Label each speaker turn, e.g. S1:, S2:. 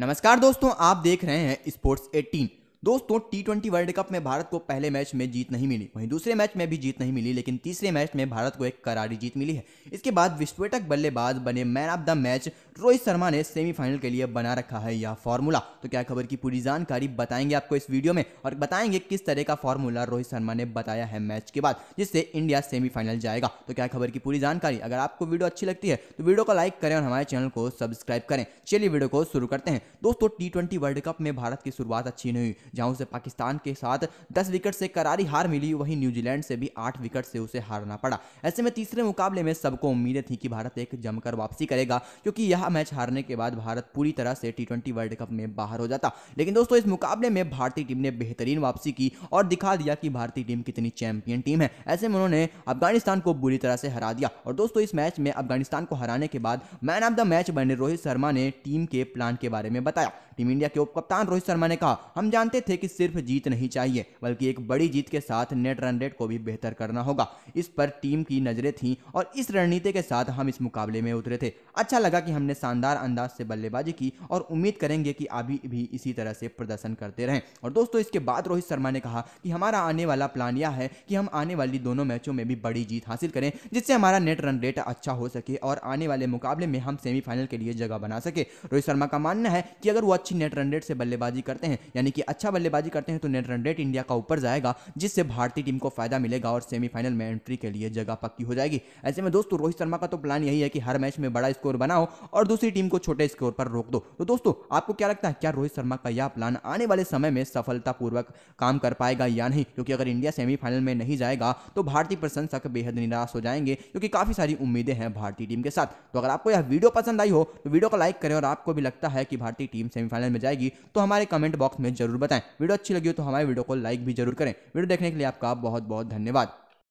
S1: नमस्कार दोस्तों आप देख रहे हैं स्पोर्ट्स 18 दोस्तों टी ट्वेंटी वर्ल्ड कप में भारत को पहले मैच में जीत नहीं मिली वहीं दूसरे मैच में भी जीत नहीं मिली लेकिन तीसरे मैच में भारत को एक करारी जीत मिली है इसके बाद विस्फोटक बल्लेबाज बने man of the match Rohit Sharma ने सेमीफाइनल के लिए बना रखा है यह फॉर्मूला तो क्या खबर की पूरी जानकारी बताएंगे आपको इस वीडियो में और बताएंगे किस तरह का फॉर्मूला रोहित शर्मा ने बताया है मैच के बाद जिससे इंडिया सेमीफाइनल जाएगा तो क्या खबर की पूरी जानकारी अगर आपको वीडियो अच्छी लगती है तो वीडियो को लाइक करें और हमारे चैनल को सब्सक्राइब करें चलिए वीडियो को शुरू करते हैं दोस्तों टी वर्ल्ड कप में भारत की शुरुआत अच्छी नहीं हुई जहां उसे पाकिस्तान के साथ दस विकेट से करारी हार मिली वहीं न्यूजीलैंड से भी आठ विकेट से उसे हारना पड़ा ऐसे में तीसरे मुकाबले में सबको उम्मीदें थी कि भारत एक जमकर वापसी करेगा क्योंकि यह मैच हारने के बाद भारत पूरी तरह से टी वर्ल्ड कप में बाहर हो जाता लेकिन दोस्तों इस मुकाबले में भारतीय टीम ने बेहतरीन वापसी की और दिखा दिया कि भारतीय टीम कितनी चैंपियन टीम है ऐसे में उन्होंने अफगानिस्तान को बुरी तरह से हरा दिया और दोस्तों इस मैच में अफगानिस्तान को हराने के बाद मैन ऑफ द मैच बने रोहित शर्मा ने टीम के प्लान के बारे में बताया टीम इंडिया के उपकप्तान रोहित शर्मा ने कहा हम जानते चाहते थे कि सिर्फ जीत नहीं चाहिए बल्कि एक बड़ी जीत के साथ नेट रन रेट को भी बेहतर करना होगा इस पर टीम की नजरें थीं और इस रणनीति के साथ हम इस मुकाबले में उतरे थे अच्छा लगा कि हमने शानदार अंदाज से बल्लेबाजी की और उम्मीद करेंगे कि अभी भी इसी तरह से प्रदर्शन करते रहें और दोस्तों इसके बाद रोहित शर्मा ने कहा कि हमारा आने वाला प्लान यह है कि हम आने वाली दोनों मैचों में भी बड़ी जीत हासिल करें जिससे हमारा नेट रन रेट अच्छा हो सके और आने वाले मुकाबले में हम सेमीफाइनल के लिए जगह बना सके रोहित शर्मा का मानना है कि अगर वो अच्छी नेट रन रेट से बल्लेबाजी करते हैं यानी कि अच्छा अच्छा बल्लेबाजी करते हैं तो नेट रन रेट इंडिया का ऊपर जाएगा जिससे भारतीय टीम को फायदा मिलेगा और सेमीफाइनल में एंट्री के लिए जगह पक्की हो जाएगी ऐसे में दोस्तों रोहित शर्मा का तो प्लान यही है कि हर मैच में बड़ा स्कोर बनाओ और दूसरी टीम को छोटे स्कोर पर रोक दो तो दोस्तों आपको क्या लगता है क्या रोहित शर्मा का यह प्लान आने वाले समय में सफलतापूर्वक काम कर पाएगा या नहीं क्योंकि अगर इंडिया सेमीफाइनल में नहीं जाएगा तो भारतीय प्रशंसक बेहद निराश हो जाएंगे क्योंकि काफी सारी उम्मीदें हैं भारतीय टीम के साथ तो अगर आपको यह वीडियो पसंद आई हो तो वीडियो को लाइक करें और आपको भी लगता है कि भारतीय टीम सेमीफाइनल में जाएगी तो हमारे कमेंट बॉक्स में जरूर बताएं वीडियो अच्छी लगी हो तो हमारे वीडियो को लाइक भी जरूर करें वीडियो देखने के लिए आपका बहुत बहुत धन्यवाद